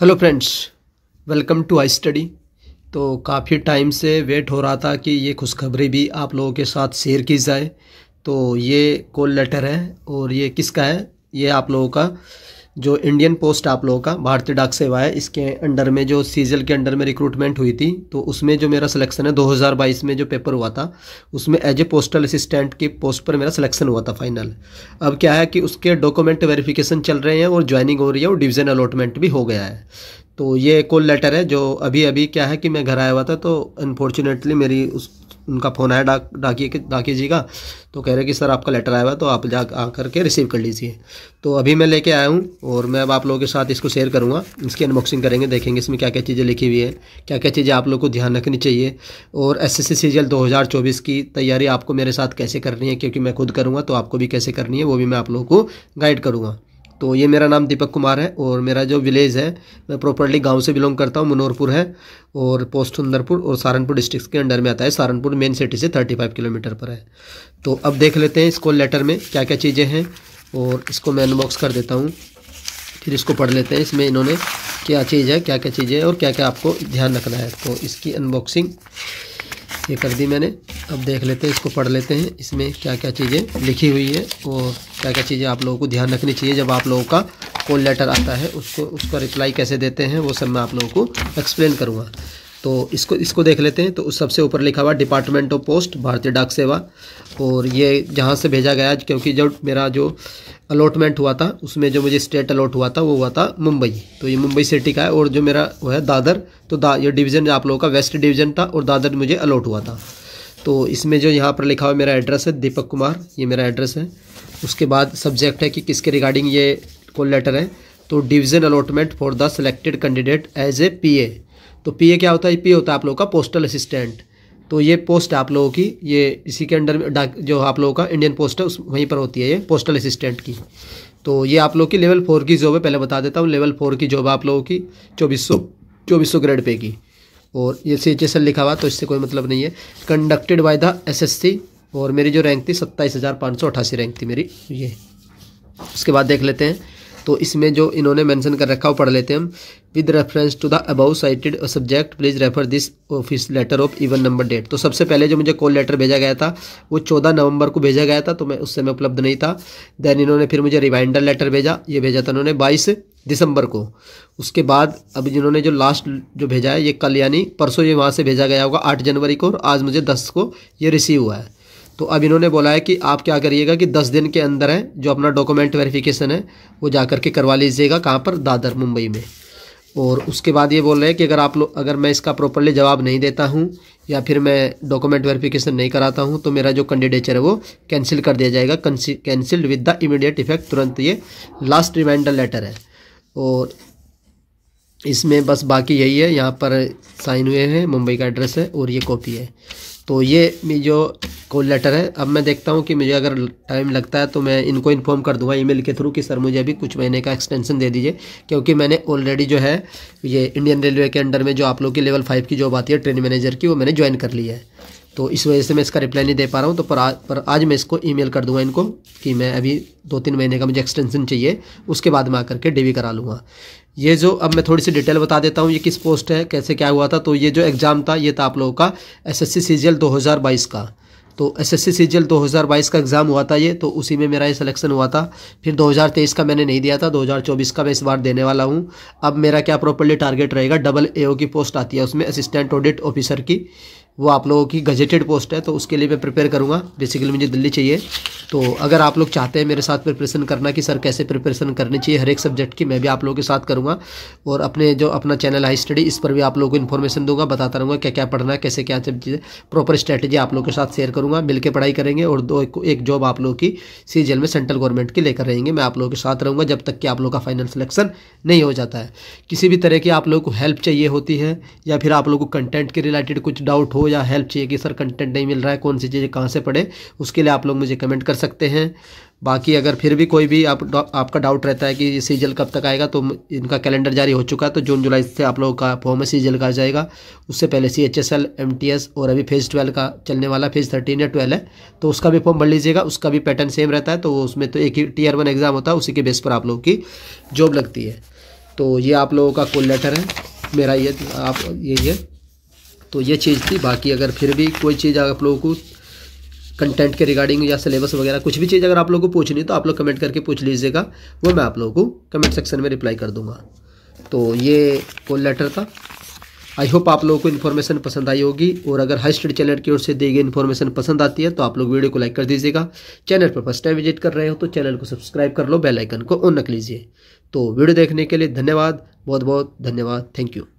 hello friends welcome to I study तो काफ़ी time से वेट हो रहा था कि ये खुशखबरी भी आप लोगों के साथ शेयर की जाए तो ये कॉल लेटर है और ये किसका है ये आप लोगों का जो इंडियन पोस्ट आप लोगों का भारतीय डाक सेवा है इसके अंडर में जो सीजल के अंडर में रिक्रूटमेंट हुई थी तो उसमें जो मेरा सिलेक्शन है 2022 में जो पेपर हुआ था उसमें एज ए पोस्टल असिस्टेंट की पोस्ट पर मेरा सिलेक्शन हुआ था फाइनल अब क्या है कि उसके डॉक्यूमेंट वेरिफिकेशन चल रहे हैं और ज्वाइनिंग हो रही है और डिवीज़न अलॉटमेंट भी हो गया है तो ये एक और लेटर है जो अभी अभी क्या है कि मैं घर आया हुआ था तो अनफॉर्चुनेटली मेरी उस उनका फ़ोन आया डाक डाकिए डाकिए जी का तो कह रहे कि सर आपका लेटर आया हुआ तो आप जा आ के रिसीव कर लीजिए तो अभी मैं लेके आया हूँ और मैं अब आप लोगों के साथ इसको शेयर करूँगा इसकी अनबॉक्सिंग करेंगे देखेंगे इसमें क्या क्या चीज़ें लिखी हुई है क्या क्या चीज़ें आप लोग को ध्यान रखनी चाहिए और एस एस सी की तैयारी आपको मेरे साथ कैसे करनी है क्योंकि मैं खुद करूँगा तो आपको भी कैसे करनी है वो भी मैं आप लोगों को गाइड करूँगा तो ये मेरा नाम दीपक कुमार है और मेरा जो विलेज है मैं प्रॉपरली गांव से बिलोंग करता हूँ मनोरपुर है और पोस्ट सुंदरपुर और सहारनपुर डिस्ट्रिक्ट के अंडर में आता है सहारनपुर मेन सिटी से 35 किलोमीटर पर है तो अब देख लेते हैं इसको लेटर में क्या क्या चीज़ें हैं और इसको मैं अनबॉक्स कर देता हूँ फिर इसको पढ़ लेते हैं इसमें इन्होंने क्या चीज़ है क्या क्या चीज़ें और क्या क्या आपको ध्यान रखना है तो इसकी अनबॉक्सिंग ये कर दी मैंने अब देख लेते हैं इसको पढ़ लेते हैं इसमें क्या क्या चीज़ें लिखी हुई है और क्या क्या चीज़ें आप लोगों को ध्यान रखनी चाहिए जब आप लोगों का कॉल लेटर आता है उसको उसका रिप्लाई कैसे देते हैं वो सब मैं आप लोगों को एक्सप्लेन करूँगा तो इसको इसको देख लेते हैं तो उस सबसे ऊपर लिखा हुआ डिपार्टमेंट ऑफ पोस्ट भारतीय डाक सेवा और ये जहाँ से भेजा गया क्योंकि जब मेरा जो अलॉटमेंट हुआ था उसमें जो मुझे स्टेट अलॉट हुआ था वो हुआ था मुंबई तो ये मुंबई सिटी का है और जो मेरा वो है दादर तो दा ये डिवीज़न आप लोगों का वेस्ट डिवीज़न था और दादर मुझे अलॉट हुआ था तो इसमें जो यहाँ पर लिखा हुआ मेरा एड्रेस है दीपक कुमार ये मेरा एड्रेस है उसके बाद सब्जेक्ट है कि किसके रिगार्डिंग ये कॉल लेटर है तो division allotment for the selected candidate as A P A तो पी ए क्या होता है पी होता है आप लोगों का पोस्टल असिस्टेंट तो ये पोस्ट आप लोगों की ये इसी के अंडर में जो आप लोगों का इंडियन पोस्ट है उस वहीं पर होती है ये पोस्टल असिस्टेंट की तो ये आप लोगों की लेवल फोर की जॉब है पहले बता देता हूँ लेवल फोर की जॉब आप लोगों की चौबीस सौ चौबीस सौ ग्रेड पे की और ये सी एच एस एल लिखा हुआ तो इससे कोई मतलब नहीं है conducted by the S S C और मेरी जो रैंक थी सत्ताईस हज़ार पाँच सौ अट्ठासी रैंक थी मेरी ये उसके बाद देख लेते हैं तो इसमें जो इन्होंने मेंशन कर रखा है वो पढ़ लेते हैं हम with reference to the above cited subject please refer this office letter of even number date तो सबसे पहले जो मुझे कॉल लेटर भेजा गया था वो चौदह नवंबर को भेजा गया था तो मैं उस समय उपलब्ध नहीं था देन इन्होंने फिर मुझे रिमाइंडर लेटर भेजा ये भेजा था उन्होंने बाईस दिसंबर को उसके बाद अब जिन्होंने जो लास्ट जो भेजा है ये कल यानी परसों ये वहाँ से भेजा गया होगा आठ जनवरी को और आज मुझे दस को ये रिसीव हुआ है तो अब इन्होंने बोला है कि आप क्या करिएगा कि दस दिन के अंदर है जो अपना डॉक्यूमेंट वेरिफिकेशन है वो जा करके करवा लीजिएगा कहाँ पर दादर मुंबई में और उसके बाद ये बोल रहे हैं कि अगर आप लोग अगर मैं इसका प्रॉपरली जवाब नहीं देता हूँ या फिर मैं डॉक्यूमेंट वेरिफिकेशन नहीं कराता हूँ तो मेरा जो कैंडिडेचर है वो कैंसिल कर दिया जाएगा cancelled with the immediate effect तुरंत ये लास्ट रिमाइंडर लेटर है और इसमें बस बाकी यही है यहाँ पर साइन हुए हैं मुंबई का एड्रेस है और ये कॉपी है तो ये जो कॉल लेटर है अब मैं देखता हूँ कि मुझे अगर टाइम लगता है तो मैं इनको इन्फॉर्म कर दूंगा ईमेल के थ्रू कि सर मुझे अभी कुछ महीने का एक्सटेंशन दे दीजिए क्योंकि मैंने ऑलरेडी जो है ये इंडियन रेलवे के अंडर में जो आप लोग की लेवल फाइव की जॉब आती है ट्रेन मैनेजर की वो मैंने ज्वाइन कर ली है तो इस वजह से मैं इसका रिप्लाई नहीं दे पा रहा हूँ तो पर, आ, पर आज मैं इसको ईमेल कर दूंगा इनको कि मैं अभी दो तीन महीने का मुझे एक्सटेंशन चाहिए उसके बाद मैं आकर के डेवी करा लूँगा ये जो अब मैं थोड़ी सी डिटेल बता देता हूँ ये किस पोस्ट है कैसे क्या हुआ था तो ये जो एग्ज़ाम था ये था आप लोगों का एस एस सी का तो एस एस सी का एग्ज़ाम हुआ था ये तो उसी में मेरा ये सिलेक्शन हुआ था फिर 2023 का मैंने नहीं दिया था 2024 का मैं इस बार देने वाला हूँ अब मेरा क्या प्रॉपरली टारगेट रहेगा डबल ए की पोस्ट आती है उसमें असिस्टेंट ऑडिट ऑफिसर की वो आप लोगों की गजेटेड पोस्ट है तो उसके लिए मैं प्रिपेयर करूँगा बेसिकली मुझे दिल्ली चाहिए तो अगर आप लोग चाहते हैं मेरे साथ प्रिपरेशन करना कि सर कैसे प्रिपरेशन करनी चाहिए हर एक सब्जेक्ट की मैं भी आप लोगों के साथ करूँगा और अपने जो अपना चैनल हाई स्टडी इस पर भी आप लोगों को इन्फॉर्मेशन दूंगा बताता रहूँगा क्या क्या पढ़ना है कैसे क्या सब चीज़ें प्रॉपर स्ट्रैटेजी आप लोगों के साथ शेयर करूँगा मिलकर पढ़ाई करेंगे और दो एक, जॉब आप लोगों की सी में सेंट्रल गवर्नमेंट की लेकर रहेंगे मैं आप लोगों के साथ रहूँगा जब तक कि आप लोग का फाइनल सिलेक्शन नहीं हो जाता है किसी भी तरह की आप लोगों को हेल्प चाहिए होती है या फिर आप लोगों को कंटेंट के रिलेटेड कुछ डाउट हो या हेल्प चाहिए कि सर कंटेंट नहीं मिल रहा है कौन सी चीज़ें कहाँ से पढ़े उसके लिए आप लोग मुझे कमेंट कर सकते हैं बाकी अगर फिर भी कोई भी आप आपका डाउट रहता है कि सीजल कब तक आएगा तो इनका कैलेंडर जारी हो चुका है तो जून जुलाई से आप लोगों का फॉर्म है सीजल का आ जाएगा उससे पहले C H S L M T S और अभी फेज़ ट्वेल्व का चलने वाला फेज़ थर्टीन या ट्वेल्व है तो उसका भी फॉर्म भर लीजिएगा उसका भी पैटर्न सेम रहता है तो उसमें तो एक ही टीयर वन एग्ज़ाम होता है उसी के बेस पर आप लोगों की जॉब लगती है तो ये आप लोगों का कोल लेटर है मेरा ये आप ये तो ये चीज़ थी बाकी अगर फिर भी कोई चीज़ आप लोगों को कंटेंट के रिगार्डिंग या सिलेबस वगैरह कुछ भी चीज़ अगर आप लोगों को पूछनी तो आप लोग कमेंट करके पूछ लीजिएगा वो मैं आप लोगों को कमेंट सेक्शन में रिप्लाई कर दूँगा तो ये कोल लेटर था आई होप आप लोगों को इन्फॉर्मेशन पसंद आई होगी और अगर हाई स्टडी चैनल की ओर से दी गई इन्फॉर्मेशन पसंद आती है तो आप लोग वीडियो को लाइक कर दीजिएगा चैनल पर फर्स्ट टाइम विजिट कर रहे हो तो चैनल को सब्सक्राइब कर लो बेल आइकन को ऑन रख लीजिए तो वीडियो देखने के लिए धन्यवाद बहुत बहुत धन्यवाद थैंक यू